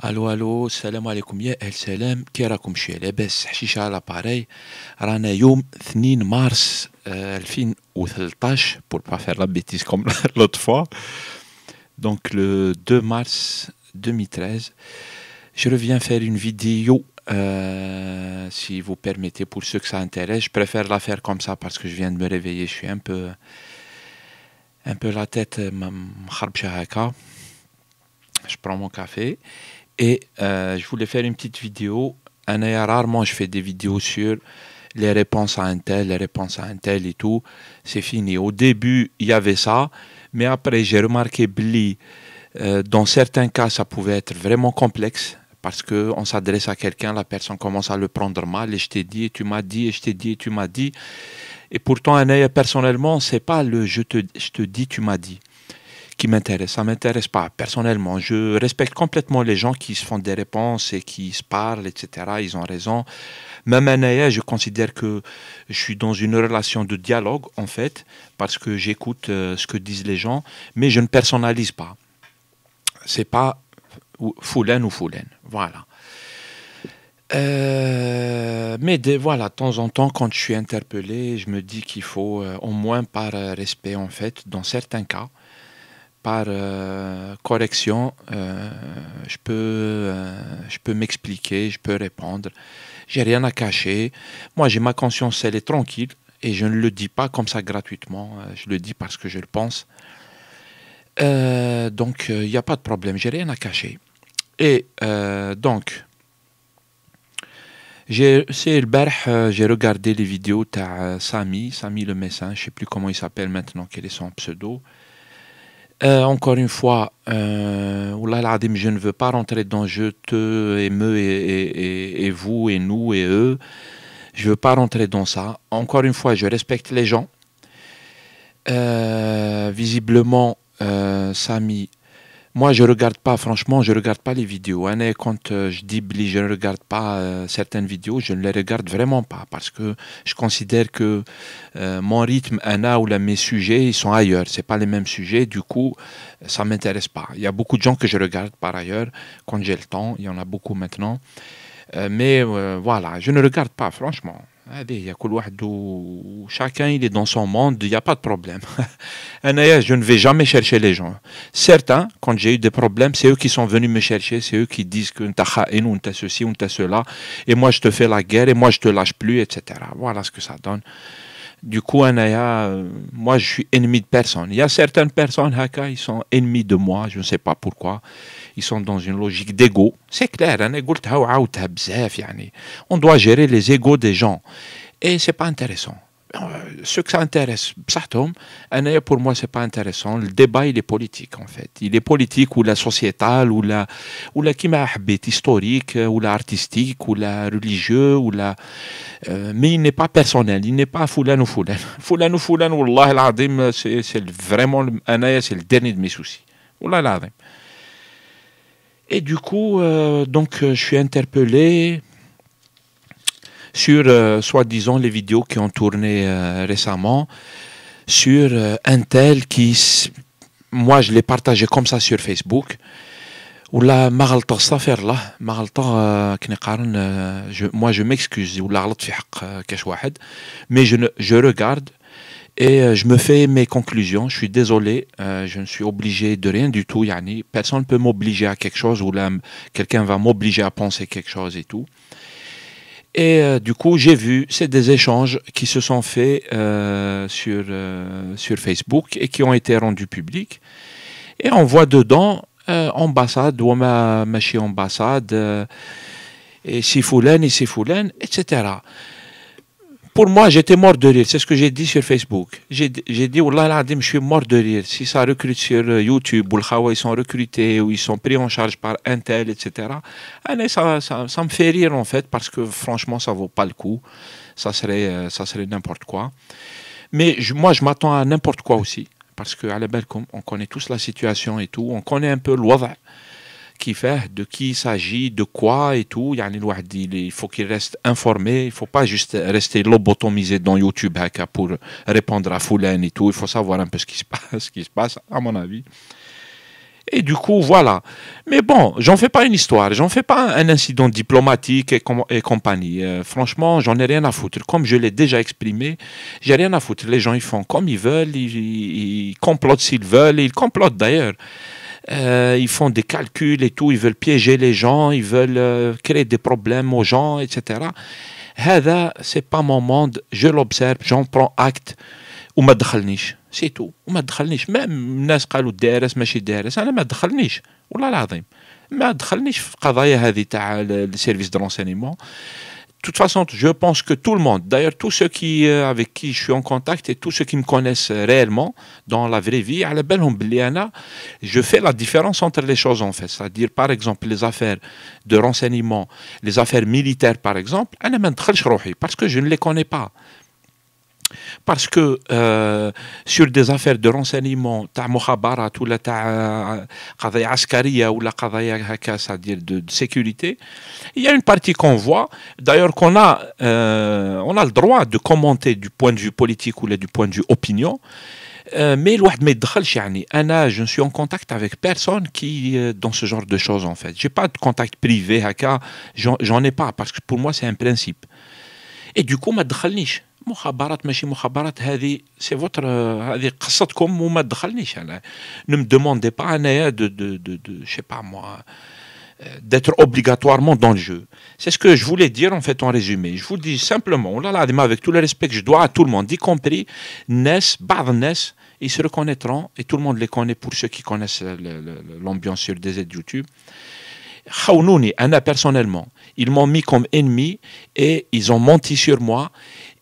Allô الو السلام عليكم يا اهل سلام كي راكم شي لاباس حشيشه على باري رانا يوم 2 مارس 2013 pour pas faire la bêtise comme l'autre fois donc le 2 mars 2013 je reviens faire une vidéo euh, si vous permettez pour ceux que ça intéresse je préfère la faire comme ça parce que je viens de me réveiller je suis un peu un peu la tête euh, je prends mon café et euh, je voulais faire une petite vidéo. un Rarement, je fais des vidéos sur les réponses à un tel, les réponses à un tel et tout. C'est fini. Au début, il y avait ça. Mais après, j'ai remarqué Bli. Euh, dans certains cas, ça pouvait être vraiment complexe parce qu'on s'adresse à quelqu'un, la personne commence à le prendre mal, et je t'ai dit, et tu m'as dit, et je t'ai dit, et tu m'as dit. Et pourtant, Anaya, personnellement, c'est pas le je je te dis, tu m'as dit qui m'intéresse. Ça ne m'intéresse pas personnellement. Je respecte complètement les gens qui se font des réponses et qui se parlent, etc. Ils ont raison. Même Anaya, je considère que je suis dans une relation de dialogue, en fait, parce que j'écoute euh, ce que disent les gens, mais je ne personnalise pas. C'est pas foulaine ou foulaine. Voilà. Euh, mais de, voilà, de temps en temps, quand je suis interpellé, je me dis qu'il faut, euh, au moins par respect, en fait, dans certains cas, par euh, correction, euh, je peux, euh, je peux m'expliquer, je peux répondre. J'ai rien à cacher. Moi, j'ai ma conscience, elle est tranquille et je ne le dis pas comme ça gratuitement. Je le dis parce que je le pense. donc, il n'y a pas de problème. J'ai rien à cacher. Et donc, c'est le j'ai regardé les vidéos de Sami, Samy le médecin, je ne sais plus comment il s'appelle maintenant, quel est son pseudo. Euh, encore une fois, euh, je ne veux pas rentrer dans je te et me et, et, et vous et nous et eux. Je ne veux pas rentrer dans ça. Encore une fois, je respecte les gens. Euh, visiblement, euh, Samy moi, je regarde pas, franchement, je regarde pas les vidéos. Hein. Quand euh, je dis je ne regarde pas euh, certaines vidéos, je ne les regarde vraiment pas parce que je considère que euh, mon rythme, Anna ou mes sujets, ils sont ailleurs. C'est pas les mêmes sujets. Du coup, ça ne m'intéresse pas. Il y a beaucoup de gens que je regarde par ailleurs quand j'ai le temps. Il y en a beaucoup maintenant. mais voilà, je ne regarde pas, franchement. Chacun il est dans son monde, il n'y a pas de problème. Je ne vais jamais chercher les gens. Certains, quand j'ai eu des problèmes, c'est eux qui sont venus me chercher, c'est eux qui disent que nous, on ceci, on cela, et moi je te fais la guerre, et moi je te lâche plus, etc. Voilà ce que ça donne. Du coup, Anaya, euh, moi, je suis ennemi de personne. Il y a certaines personnes, Haka, ils sont ennemis de moi, je ne sais pas pourquoi. Ils sont dans une logique d'ego. C'est clair, hein, on doit gérer les égos des gens. Et ce n'est pas intéressant. Euh, ceux que ça intéresse, pour moi, c'est pas intéressant. Le débat, il est politique, en fait. Il est politique ou la sociétale, ou la, ou la historique, ou la artistique, ou la religieux, ou la. Euh, mais il n'est pas personnel, il n'est pas foulan ou foulan. Foulan ou foulan, c'est vraiment, c'est le dernier de mes soucis. Et du coup, euh, donc, je suis interpellé sur, euh, soi-disant, les vidéos qui ont tourné euh, récemment, sur euh, un tel qui, moi, je l'ai partagé comme ça sur Facebook. où là, Maralta m'excuse là Maralta je regarde, je Et je me fais mes conclusions. Je suis désolé, je ne suis obligé de rien du tout. Yani, personne ne peut m'obliger à quelque chose ou quelqu'un va m'obliger à penser quelque chose et tout. Et euh, du coup, j'ai vu, c'est des échanges qui se sont faits euh, sur, euh, sur Facebook et qui ont été rendus publics. Et on voit dedans ambassade, ou ma, ambassade, et si et si etc. Pour moi, j'étais mort de rire. C'est ce que j'ai dit sur Facebook. J'ai dit, Wallah, je suis mort de rire. Si ça recrute sur euh, YouTube, ou le Hawa, ils sont recrutés, ou ils sont pris en charge par Intel, etc. Ah, ça, ça, ça, me fait rire, en fait, parce que franchement, ça vaut pas le coup. Ça serait, euh, ça serait n'importe quoi. Mais moi, je m'attends à n'importe quoi aussi. Parce que, la belle, on connaît tous la situation et tout. On connaît un peu l'ouave fait, de qui il s'agit, de quoi et tout. Il faut qu'il reste informé, il faut pas juste rester lobotomisé dans YouTube hein, pour répondre à Foulaine et tout. Il faut savoir un peu ce qui se passe, ce qui se passe à mon avis. Et du coup, voilà. Mais bon, j'en fais pas une histoire, j'en fais pas un incident diplomatique et, compagnie. Euh, franchement, j'en ai rien à foutre. Comme je l'ai déjà exprimé, j'ai rien à foutre. Les gens, ils font comme ils veulent, ils, ils complotent s'ils veulent, ils complotent d'ailleurs euh, ils font des calculs et tout, ils veulent piéger les gens, ils veulent euh, créer des problèmes aux gens, etc. Ça c'est pas mon monde, je l'observe, j'en prends acte. Ou madhalnish, c'est tout. Ou madhalnish, même nasqal ou DRS, machi DRS, ça n'est madhalnish. Oulala, ma madhalnish, qu'avaye hadi ta'a le service de renseignement toute façon, je pense que tout le monde, d'ailleurs tous ceux qui, euh, avec qui je suis en contact et tous ceux qui me connaissent réellement dans la vraie vie, à la belle je fais la différence entre les choses en fait. C'est-à-dire, par exemple, les affaires de renseignement, les affaires militaires, par exemple, parce que je ne les connais pas parce que euh, sur des affaires de renseignement تاع ou euh, c'est-à-dire de, sécurité il y a une partie qu'on voit d'ailleurs qu'on a euh, on a le droit de commenter du point de vue politique ou du point de vue opinion mais je ne suis en contact avec personne qui dans ce genre de choses en fait j'ai pas de contact privé j'en, j'en ai pas parce que pour moi c'est un principe et du coup, ma دخلنيش مخابرات machi مخابرات c'est votre euh, Hadi, votre... Hein, ne me demandez pas un hein, hein, de de de, sais pas moi euh, d'être obligatoirement dans le jeu. C'est ce que je voulais dire en fait en résumé. Je vous dis simplement, oh là, là, avec tout le respect que je dois à tout le monde, y compris Ness, Barnes. Nes, ils se reconnaîtront, et tout le monde les connaît pour ceux qui connaissent l'ambiance sur des aides YouTube. Khawnouni, ana personnellement, ils m'ont mis comme ennemi et ils ont menti sur moi.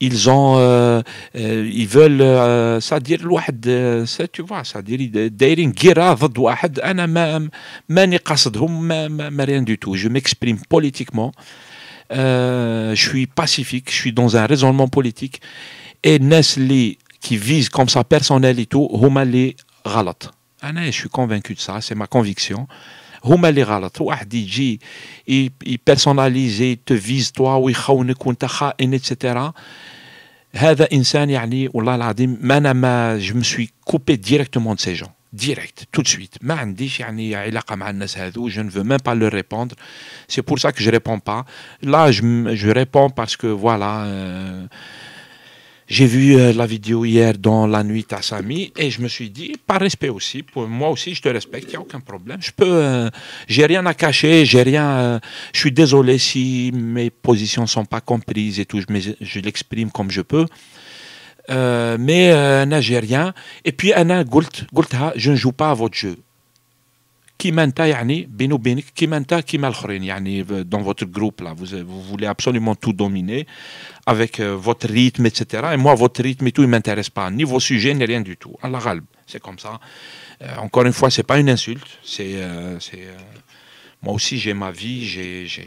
Ils ont, euh, euh, ils veulent, ça euh, dire l'ouahd, ça tu vois, ça dire, ils gira rien du tout. Je m'exprime politiquement, je suis pacifique, je suis dans un raisonnement politique. Et Nestlé, qui vise comme ça personnel et tout, homali اللي je suis convaincu de ça, c'est ma conviction. I et personnalisé, te vise, Je me suis coupé directement de ces gens. Direct, tout de suite. Je ne veux même pas leur répondre. C'est pour ça que je ne réponds pas. Là, je réponds parce que voilà. Euh, j'ai vu euh, la vidéo hier dans la nuit à Samy et je me suis dit, par respect aussi, pour moi aussi, je te respecte, il n'y a aucun problème. Je peux, euh, j'ai rien à cacher, j'ai rien. Euh, je suis désolé si mes positions ne sont pas comprises et tout. Je, je l'exprime comme je peux. mais un rien. et puis un je ne joue pas à votre jeu. كيما انت يعني بيني وبينك كيما انت كيما الاخرين يعني vous voulez absolument tout dominer avec euh, votre rythme etc et moi votre rythme et tout il m'intéresse pas ni vos sujets ni rien du tout la c'est comme ça euh, encore une fois c'est pas une insulte c'est euh, c'est moi aussi j'ai ma vie, j'ai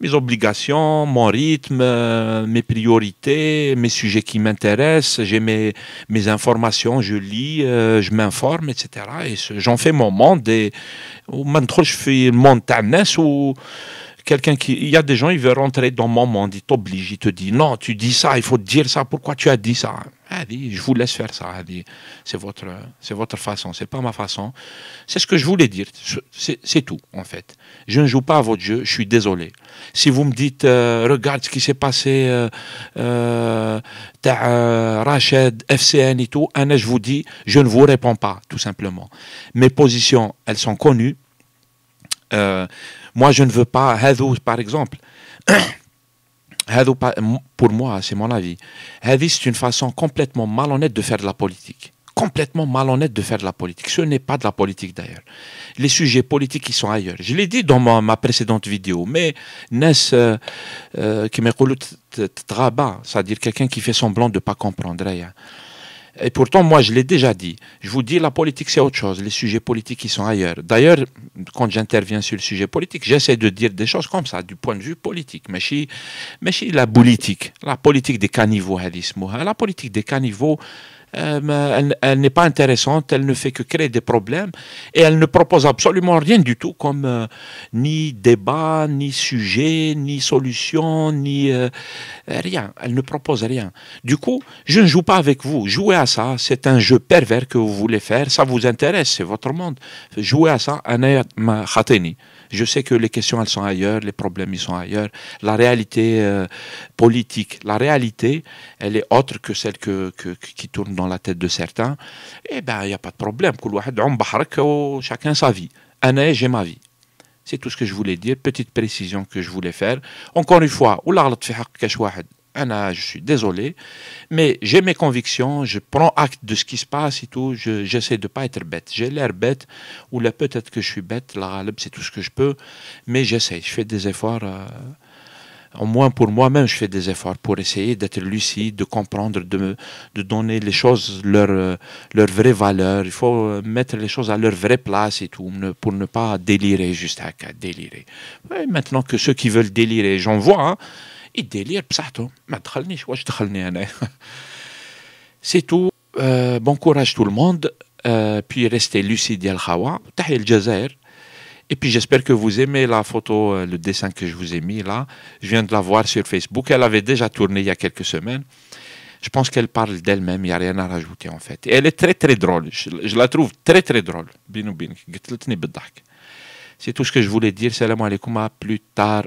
mes, obligations, mon rythme, mes priorités, mes sujets qui m'intéressent, j'ai mes, informations, je lis, euh, je m'informe, etc. Et j'en fais mon monde et maintenant je fais mon ou quelqu'un qui il y a des gens ils veulent rentrer dans mon monde, ils t'obligent, ils te disent non, tu dis ça, il faut dire ça, pourquoi tu as dit ça je vous laisse faire ça. C'est votre, c'est votre façon, c'est pas ma façon. C'est ce que je voulais dire. C'est tout, en fait. Je ne joue pas à votre jeu, je suis désolé. Si vous me dites, euh, regarde ce qui s'est passé, euh, euh, euh FCN et tout, Anna, je vous dis, je ne vous réponds pas, tout simplement. Mes positions, elles sont connues. moi, je ne veux pas, par exemple. pour moi, c'est mon avis, c'est une façon complètement malhonnête de faire de la politique. Complètement malhonnête de faire de la politique. Ce n'est pas de la politique d'ailleurs. Les sujets politiques qui sont ailleurs. Je l'ai dit dans ma, précédente vidéo, mais Ness euh, euh, qui me c'est-à-dire quelqu'un qui fait semblant de ne pas comprendre. rien. Hein. Et pourtant, moi, je l'ai déjà dit. Je vous dis, la politique, c'est autre chose. Les sujets politiques, ils sont ailleurs. D'ailleurs, quand j'interviens sur le sujet politique, j'essaie de dire des choses comme ça, du point de vue politique. Mais si, mais la politique, la politique des caniveaux, la politique des caniveaux, euh, elle, n'est pas intéressante, elle ne fait que créer des problèmes et elle ne propose absolument rien du tout comme euh, ni débat, ni sujet, ni solution, ni euh, rien. Elle ne propose rien. Du coup, je ne joue pas avec vous. Jouez à ça, c'est un jeu pervers que vous voulez faire, ça vous intéresse, c'est votre monde. Jouez à ça, Anayat Khateni. Je sais que les questions, elles sont ailleurs, les problèmes, ils sont ailleurs. La réalité euh, politique, la réalité, elle est autre que celle que, qui tourne dans la tête de certains. Eh bien, il n'y a pas de problème. Oh, chacun sa vie. un Anna, j'ai ma vie. C'est tout ce que je voulais dire. Petite précision que je voulais faire. Encore une fois, ou la Anna, je suis désolé, mais j'ai mes convictions, je prends acte de ce qui se passe et tout, j'essaie de ne pas être bête. J'ai l'air bête, ou là peut-être que je suis bête, là c'est tout ce que je peux, mais j'essaie, je fais des efforts. Euh, au moins pour moi-même, je fais des efforts pour essayer d'être lucide, de comprendre, de, de donner les choses leur, euh, leur vraie valeur. Il faut euh, mettre les choses à leur vraie place et tout, pour ne pas délirer, juste à délirer. maintenant que ceux qui veulent délirer, j'en vois, hein, c'est tout. ما دخلنيش واش دخلني انا سي تو بون كوراج تو الموند Et puis j'espère que vous aimez la photo, euh, le dessin que je vous ai mis là. Je viens de la voir sur Facebook. Elle avait déjà tourné il y a quelques semaines. Je pense qu'elle parle d'elle-même. Il n'y a rien à rajouter en fait. elle est très très drôle. Je, la trouve très très drôle. C'est tout ce que je voulais dire. Salam alaikum. À plus tard.